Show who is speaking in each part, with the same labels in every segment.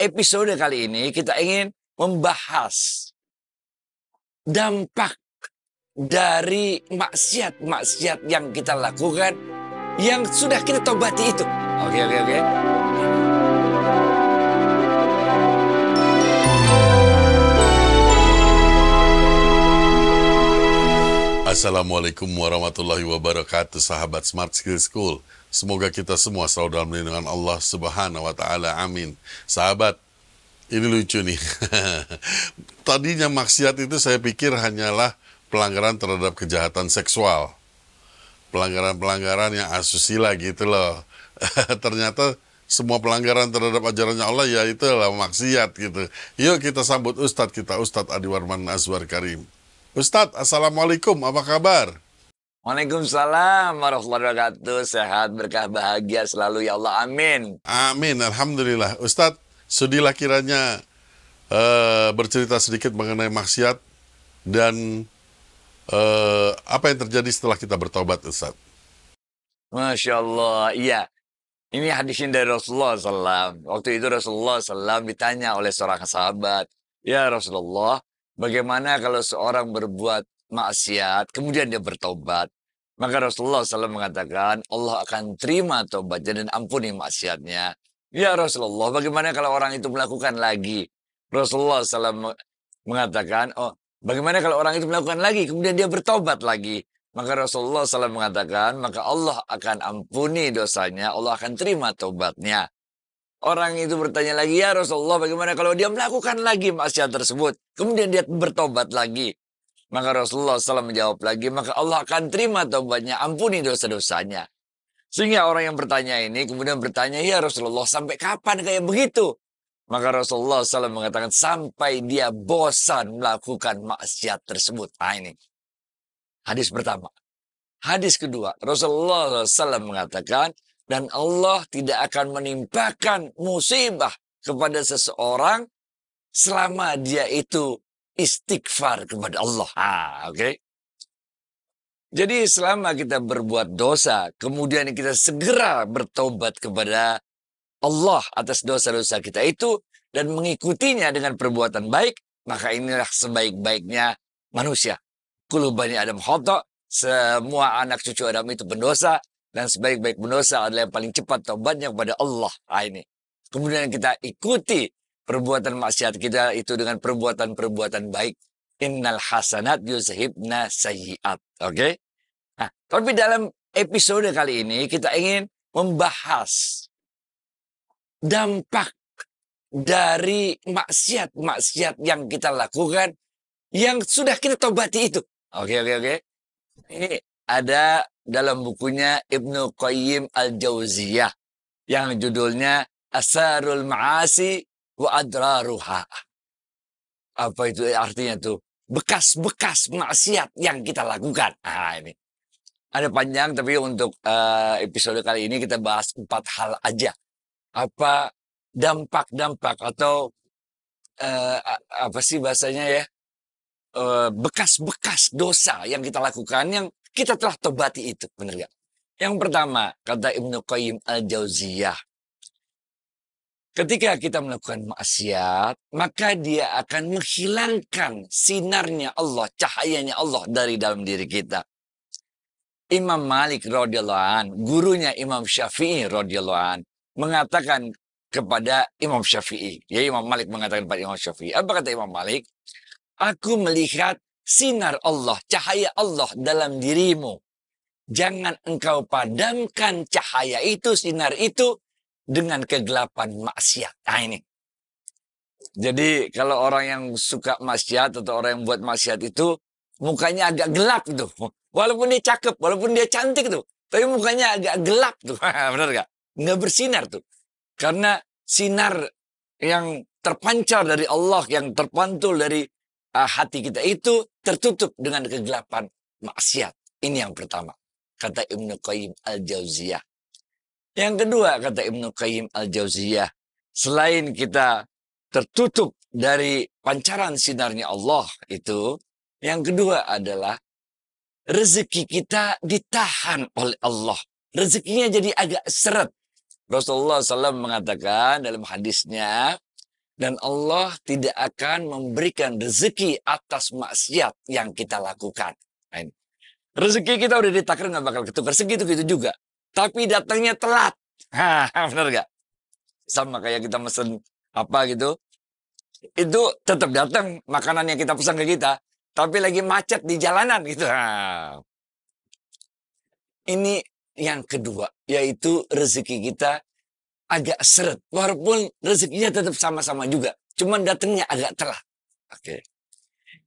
Speaker 1: episode kali ini kita ingin membahas dampak dari maksiat-maksiat yang kita lakukan yang sudah kita tobati itu. Oke, okay, oke, okay, oke. Okay.
Speaker 2: Assalamualaikum warahmatullahi wabarakatuh sahabat Smart Skill School. Semoga kita semua selalu dalam lindungan Allah Subhanahu wa taala. Amin. Sahabat, ini lucu nih. Tadinya maksiat itu saya pikir hanyalah pelanggaran terhadap kejahatan seksual. Pelanggaran-pelanggaran yang asusila gitu loh. Ternyata semua pelanggaran terhadap ajarannya Allah ya itulah maksiat gitu. Yuk kita sambut Ustadz kita, Ustadz Adi Warman Azwar Karim. Ustadz, Assalamualaikum, apa kabar?
Speaker 1: Waalaikumsalam warahmatullahi wabarakatuh. Sehat, berkah, bahagia selalu ya Allah.
Speaker 2: Amin. Amin. Alhamdulillah. Ustadz, sudilah kiranya uh, bercerita sedikit mengenai maksiat dan uh, apa yang terjadi setelah kita bertobat, Ustadz.
Speaker 1: Masya Allah. Iya. Ini hadisnya dari Rasulullah SAW. Waktu itu Rasulullah SAW ditanya oleh seorang sahabat, Ya Rasulullah, Bagaimana kalau seorang berbuat maksiat, kemudian dia bertobat, maka Rasulullah SAW mengatakan, Allah akan terima tobatnya dan ampuni maksiatnya. Ya Rasulullah, bagaimana kalau orang itu melakukan lagi? Rasulullah SAW mengatakan, oh, bagaimana kalau orang itu melakukan lagi, kemudian dia bertobat lagi? Maka Rasulullah SAW mengatakan, maka Allah akan ampuni dosanya, Allah akan terima tobatnya. Orang itu bertanya lagi, ya Rasulullah bagaimana kalau dia melakukan lagi maksiat tersebut. Kemudian dia bertobat lagi. Maka Rasulullah SAW menjawab lagi, maka Allah akan terima tobatnya, ampuni dosa-dosanya. Sehingga orang yang bertanya ini kemudian bertanya, ya Rasulullah sampai kapan kayak begitu? Maka Rasulullah SAW mengatakan sampai dia bosan melakukan maksiat tersebut. Nah ini hadis pertama. Hadis kedua, Rasulullah SAW mengatakan, dan Allah tidak akan menimpakan musibah kepada seseorang selama dia itu istighfar kepada Allah. Ah, oke. Okay? Jadi selama kita berbuat dosa, kemudian kita segera bertobat kepada Allah atas dosa-dosa kita itu dan mengikutinya dengan perbuatan baik, maka inilah sebaik-baiknya manusia. Kulubani Adam Hoto, semua anak cucu Adam itu pendosa, dan sebaik-baik pendosa adalah yang paling cepat taubatnya kepada Allah. Nah, ini. Kemudian kita ikuti perbuatan maksiat kita itu dengan perbuatan-perbuatan baik. Innal hasanat yuzhibna sayyiat. Oke? Nah, tapi dalam episode kali ini kita ingin membahas dampak dari maksiat-maksiat yang kita lakukan yang sudah kita tobati itu. Oke, oke, oke. Ini ada dalam bukunya Ibnu Qayyim Al-Jauziyah yang judulnya Asarul Maasi wa Adraruha. Apa itu artinya tuh? Bekas-bekas maksiat yang kita lakukan. Ah ini. Ada panjang tapi untuk uh, episode kali ini kita bahas empat hal aja. Apa dampak-dampak atau uh, apa sih bahasanya ya? Eh, bekas-bekas dosa yang kita lakukan yang kita telah tobati itu, benar gak? Yang pertama, kata Ibnu Qayyim al-Jauziyah. Ketika kita melakukan maksiat, maka dia akan menghilangkan sinarnya Allah, cahayanya Allah dari dalam diri kita. Imam Malik radhiyallahu an, gurunya Imam Syafi'i radhiyallahu an, mengatakan kepada Imam Syafi'i. Ya Imam Malik mengatakan kepada Imam Syafi'i. Apa kata Imam Malik? Aku melihat sinar Allah, cahaya Allah dalam dirimu. Jangan engkau padamkan cahaya itu, sinar itu dengan kegelapan maksiat. Nah ini. Jadi kalau orang yang suka maksiat atau orang yang buat maksiat itu mukanya agak gelap tuh. Walaupun dia cakep, walaupun dia cantik tuh. Tapi mukanya agak gelap tuh. Benar gak? Nggak bersinar tuh. Karena sinar yang terpancar dari Allah, yang terpantul dari Eh, hati kita itu tertutup dengan kegelapan maksiat. Ini yang pertama, kata Ibnu Qayyim Al-Jauziyah. Yang kedua, kata Ibnu Qayyim Al-Jauziyah, selain kita tertutup dari pancaran sinarnya Allah itu, yang kedua adalah rezeki kita ditahan oleh Allah. Rezekinya jadi agak seret. Rasulullah SAW mengatakan dalam hadisnya, dan Allah tidak akan memberikan rezeki atas maksiat yang kita lakukan. Rezeki kita udah ditakar nggak bakal ketukar. Segitu-gitu juga. Tapi datangnya telat. Hah, benar gak? Sama kayak kita mesen apa gitu. Itu tetap datang makanan yang kita pesan ke kita. Tapi lagi macet di jalanan gitu. Ini yang kedua, yaitu rezeki kita agak seret. Walaupun rezekinya tetap sama-sama juga. Cuman datangnya agak telat. Oke.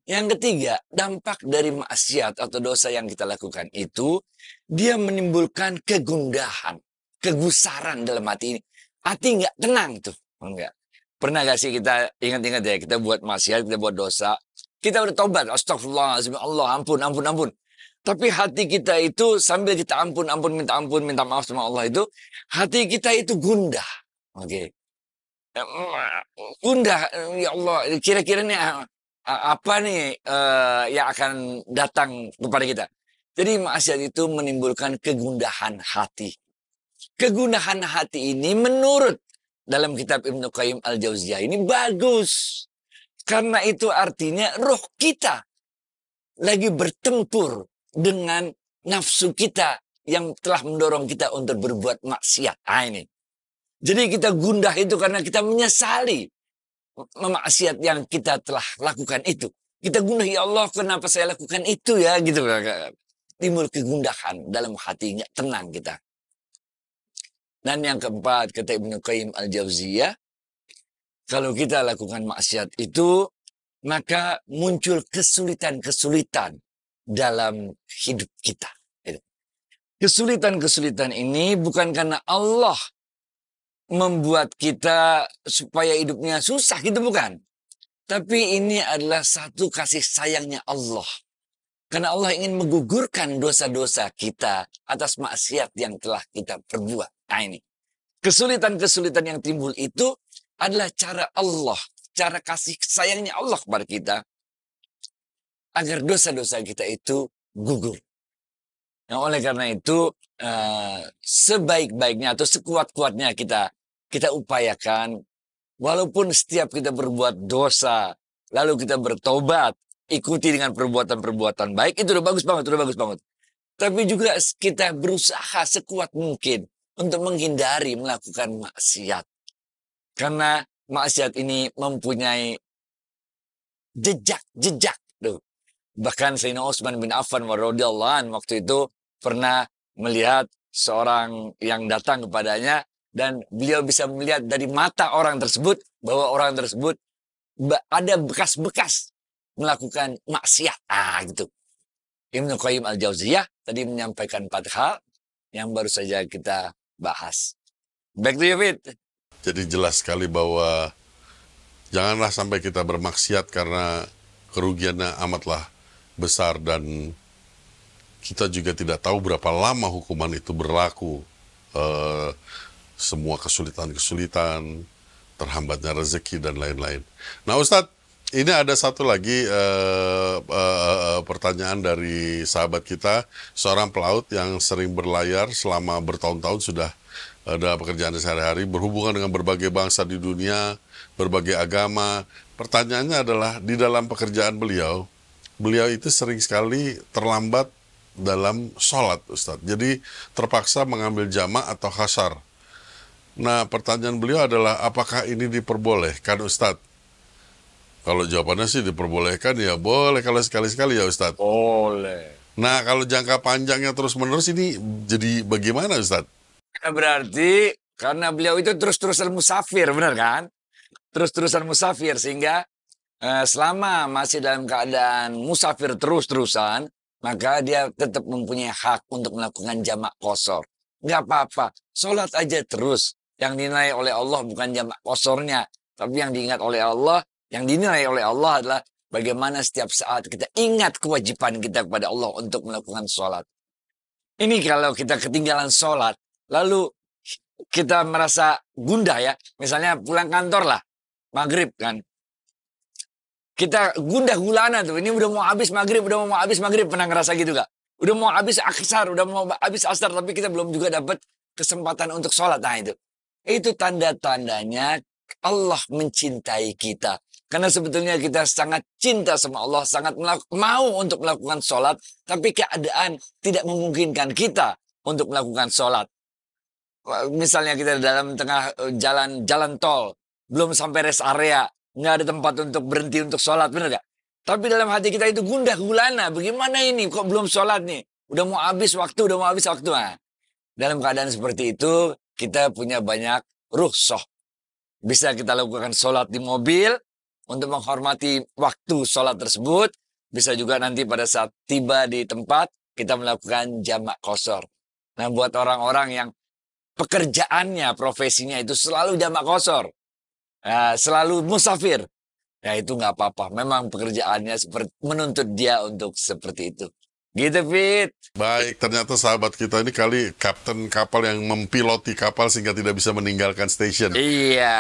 Speaker 1: Yang ketiga, dampak dari maksiat atau dosa yang kita lakukan itu, dia menimbulkan kegundahan, kegusaran dalam hati ini. Hati nggak tenang tuh. Enggak. Pernah gak sih kita ingat-ingat ya, kita buat maksiat, kita buat dosa, kita udah tobat, astagfirullah, ya Allah, ampun, ampun, ampun. Tapi hati kita itu sambil kita ampun, ampun, minta ampun, minta maaf sama Allah itu, hati kita itu gundah. Oke. Okay. Gundah, ya Allah, kira-kira ini ah, ah, apa nih uh, yang akan datang kepada kita. Jadi maksiat itu menimbulkan kegundahan hati. Kegundahan hati ini menurut dalam kitab Ibnu Qayyim Al-Jauziyah ini bagus. Karena itu artinya roh kita lagi bertempur dengan nafsu kita yang telah mendorong kita untuk berbuat maksiat. Nah, ini. Jadi kita gundah itu karena kita menyesali maksiat yang kita telah lakukan itu. Kita gundah, ya Allah kenapa saya lakukan itu ya gitu. Timbul kegundahan dalam hatinya tenang kita. Dan yang keempat, kata Ibnu Qayyim al-Jauziyah, kalau kita lakukan maksiat itu, maka muncul kesulitan-kesulitan dalam hidup kita. Gitu. Kesulitan-kesulitan ini bukan karena Allah membuat kita supaya hidupnya susah gitu bukan. Tapi ini adalah satu kasih sayangnya Allah. Karena Allah ingin menggugurkan dosa-dosa kita atas maksiat yang telah kita perbuat. Nah ini. Kesulitan-kesulitan yang timbul itu adalah cara Allah, cara kasih sayangnya Allah kepada kita agar dosa-dosa kita itu gugur. Nah, oleh karena itu uh, sebaik-baiknya atau sekuat-kuatnya kita kita upayakan walaupun setiap kita berbuat dosa lalu kita bertobat ikuti dengan perbuatan-perbuatan baik itu udah bagus banget, udah bagus banget. Tapi juga kita berusaha sekuat mungkin untuk menghindari melakukan maksiat. Karena maksiat ini mempunyai jejak-jejak tuh. Bahkan Sayyidina Utsman bin Affan radhiyallahu an waktu itu pernah melihat seorang yang datang kepadanya dan beliau bisa melihat dari mata orang tersebut bahwa orang tersebut ada bekas-bekas melakukan maksiat. Ah gitu. Ibnu Qayyim Al-Jauziyah tadi menyampaikan empat hal yang baru saja kita
Speaker 2: bahas. Back to you, Fit. Jadi jelas sekali bahwa janganlah sampai kita bermaksiat karena kerugiannya amatlah besar dan kita juga tidak tahu berapa lama hukuman itu berlaku. Uh, semua kesulitan-kesulitan, terhambatnya rezeki dan lain-lain. Nah, Ustadz, ini ada satu lagi uh, uh, pertanyaan dari sahabat kita, seorang pelaut yang sering berlayar selama bertahun-tahun sudah ada pekerjaan sehari-hari berhubungan dengan berbagai bangsa di dunia, berbagai agama. Pertanyaannya adalah di dalam pekerjaan beliau beliau itu sering sekali terlambat dalam sholat Ustadz. Jadi terpaksa mengambil jamak atau khasar. Nah pertanyaan beliau adalah apakah ini diperbolehkan Ustadz? Kalau jawabannya sih diperbolehkan ya boleh kalau sekali-sekali ya Ustadz. Boleh. Nah kalau jangka panjangnya terus-menerus ini jadi bagaimana Ustadz?
Speaker 1: Berarti karena beliau itu terus-terusan musafir benar kan? Terus-terusan musafir sehingga Eh, selama masih dalam keadaan musafir terus-terusan, maka dia tetap mempunyai hak untuk melakukan jamak kosor. Nggak apa-apa, sholat aja terus. Yang dinilai oleh Allah bukan jamak kosornya, tapi yang diingat oleh Allah, yang dinilai oleh Allah adalah bagaimana setiap saat kita ingat kewajiban kita kepada Allah untuk melakukan sholat. Ini kalau kita ketinggalan sholat, lalu kita merasa gundah ya, misalnya pulang kantor lah, maghrib kan, kita gundah gulana tuh. Ini udah mau habis maghrib, udah mau habis maghrib. Pernah ngerasa gitu gak? Udah mau habis aksar, udah mau habis asar. Tapi kita belum juga dapat kesempatan untuk sholat. Nah itu. Itu tanda-tandanya Allah mencintai kita. Karena sebetulnya kita sangat cinta sama Allah, sangat mau untuk melakukan sholat, tapi keadaan tidak memungkinkan kita untuk melakukan sholat. Misalnya kita dalam tengah eh, jalan jalan tol, belum sampai rest area, nggak ada tempat untuk berhenti untuk sholat benar gak? Tapi dalam hati kita itu gundah gulana. Bagaimana ini? Kok belum sholat nih? Udah mau habis waktu, udah mau habis waktu. Nah, dalam keadaan seperti itu, kita punya banyak ruhsoh. Bisa kita lakukan sholat di mobil untuk menghormati waktu sholat tersebut. Bisa juga nanti pada saat tiba di tempat, kita melakukan jamak kosor. Nah, buat orang-orang yang pekerjaannya, profesinya itu selalu jamak kosor uh, selalu musafir. Ya itu nggak apa-apa. Memang pekerjaannya seperti, menuntut dia untuk
Speaker 2: seperti itu. Gitu, Fit. Baik, ternyata sahabat kita ini kali kapten kapal yang mempiloti kapal sehingga tidak bisa meninggalkan stasiun. Iya.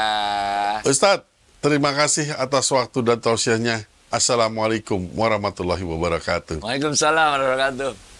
Speaker 2: Ustadz, terima kasih atas waktu dan tausiahnya. Assalamualaikum warahmatullahi wabarakatuh.
Speaker 1: Waalaikumsalam warahmatullahi wabarakatuh.